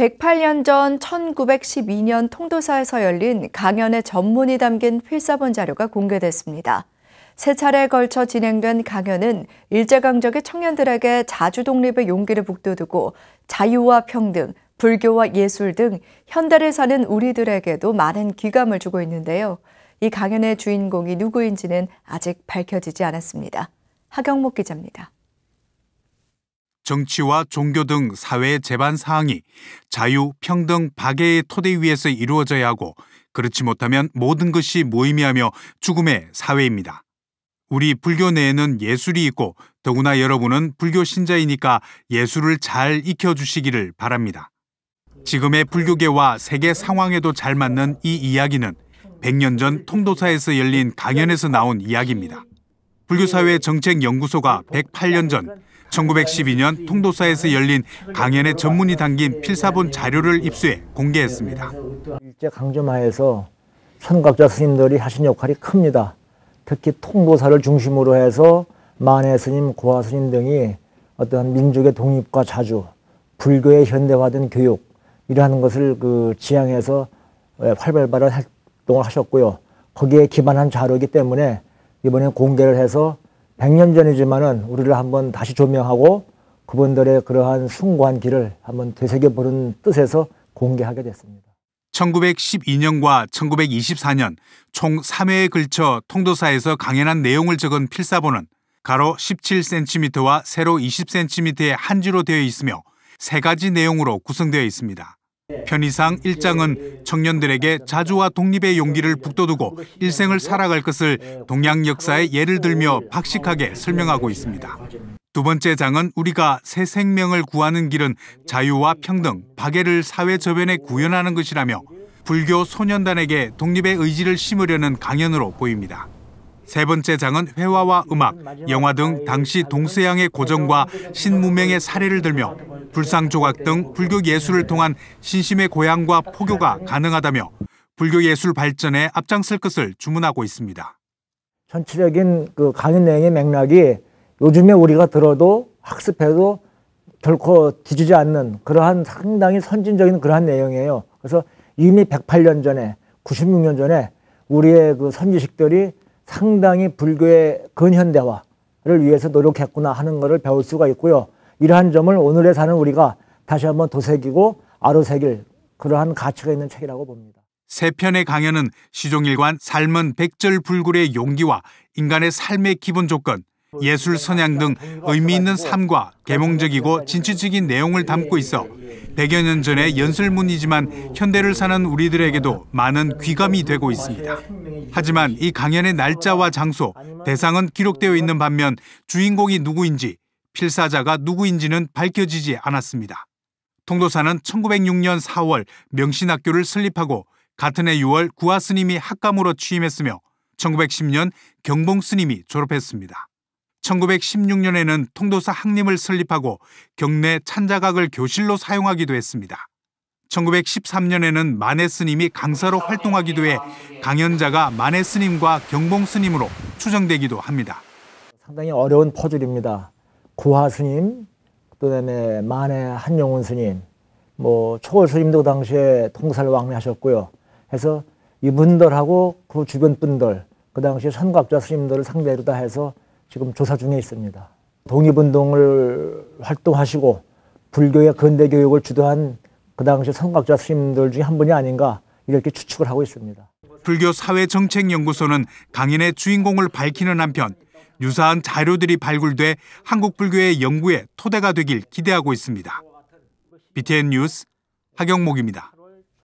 108년 전 1912년 통도사에서 열린 강연의 전문이 담긴 필사본 자료가 공개됐습니다. 세 차례에 걸쳐 진행된 강연은 일제강점기 청년들에게 자주 독립의 용기를 북돋우고 자유와 평등, 불교와 예술 등 현대를 사는 우리들에게도 많은 귀감을 주고 있는데요. 이 강연의 주인공이 누구인지는 아직 밝혀지지 않았습니다. 하경목 기자입니다. 정치와 종교 등 사회의 제반 사항이 자유, 평등, 박애의 토대 위에서 이루어져야 하고 그렇지 못하면 모든 것이 무의미하며 죽음의 사회입니다. 우리 불교 내에는 예술이 있고 더구나 여러분은 불교 신자이니까 예술을 잘 익혀주시기를 바랍니다. 지금의 불교계와 세계 상황에도 잘 맞는 이 이야기는 100년 전 통도사에서 열린 강연에서 나온 이야기입니다. 불교사회 정책연구소가 108년 전 1912년 통도사에서 열린 강연의 전문이 담긴 필사본 자료를 입수해 공개했습니다. 일제 강점하에서 선각자 스님들이 하신 역할이 큽니다. 특히 통도사를 중심으로 해서 만해 스님, 고아 스님 등이 어떤 민족의 독립과 자주, 불교의 현대화된 교육 이러한 것을 그 지향해서 예, 활발발한 활동을 하셨고요. 거기에 기반한 자료이기 때문에 이번에 공개를 해서 100년 전이지만은 우리를 한번 다시 조명하고 그분들의 그러한 숭고한 길을 한번 되새겨보는 뜻에서 공개하게 됐습니다. 1912년과 1924년 총 3회에 걸쳐 통도사에서 강연한 내용을 적은 필사본은 가로 17cm와 세로 20cm의 한지로 되어 있으며 세 가지 내용으로 구성되어 있습니다. 편의상 일장은 청년들에게 자주와 독립의 용기를 북돋우고 일생을 살아갈 것을 동양 역사의 예를 들며 박식하게 설명하고 있습니다. 두 번째 장은 우리가 새 생명을 구하는 길은 자유와 평등, 박애를 사회 저변에 구현하는 것이라며 불교 소년단에게 독립의 의지를 심으려는 강연으로 보입니다. 세 번째 장은 회화와 음악, 영화 등 당시 동서양의 고전과 신문명의 사례를 들며 불상조각 등 불교 예술을 통한 신심의 고향과 포교가 가능하다며 불교 예술 발전에 앞장설 것을 주문하고 있습니다. 전체적인 그 강연 내용의 맥락이 요즘에 우리가 들어도 학습해도 결코 뒤지지 않는 그러한 상당히 선진적인 그러한 내용이에요. 그래서 이미 108년 전에 96년 전에 우리의 그 선지식들이 상당히 불교의 근현대화를 위해서 노력했구나 하는 것을 배울 수가 있고요. 이러한 점을 오늘에 사는 우리가 다시 한번 도색이고 아로새길 그러한 가치가 있는 책이라고 봅니다. 세 편의 강연은 시종일관 삶은 백절불굴의 용기와 인간의 삶의 기본 조건, 예술 선양 등 의미 있는 삶과 개몽적이고 진취적인 내용을 담고 있어 100여 년 전의 연설문이지만 현대를 사는 우리들에게도 많은 귀감이 되고 있습니다. 하지만 이 강연의 날짜와 장소, 대상은 기록되어 있는 반면 주인공이 누구인지, 필사자가 누구인지는 밝혀지지 않았습니다. 통도사는 1906년 4월 명신학교를 설립하고 같은 해 6월 구하 스님이 학감으로 취임했으며 1910년 경봉 스님이 졸업했습니다. 1916년에는 통도사 학림을 설립하고 경내 찬자각을 교실로 사용하기도 했습니다. 1913년에는 만해 스님이 강사로 활동하기도 해 강연자가 만해 스님과 경봉 스님으로 추정되기도 합니다. 상당히 어려운 퍼즐입니다. 구화 스님, 그다음에 만해 한용운 스님, 뭐 초월 스님도 당시에 통사를 왕래하셨고요. 해서 이분들하고 그 주변 분들, 그 당시에 선각자 스님들을 상대로 다 해서 지금 조사 중에 있습니다. 독립운동을 활동하시고 불교의 근대 교육을 주도한 그 당시 선각자 스님들 중에 한 분이 아닌가 이렇게 추측을 하고 있습니다. 불교 사회정책연구소는 강연의 주인공을 밝히는 한편 유사한 자료들이 발굴돼 한국 불교의 연구에 토대가 되길 기대하고 있습니다. BTN 뉴스 하경목입니다.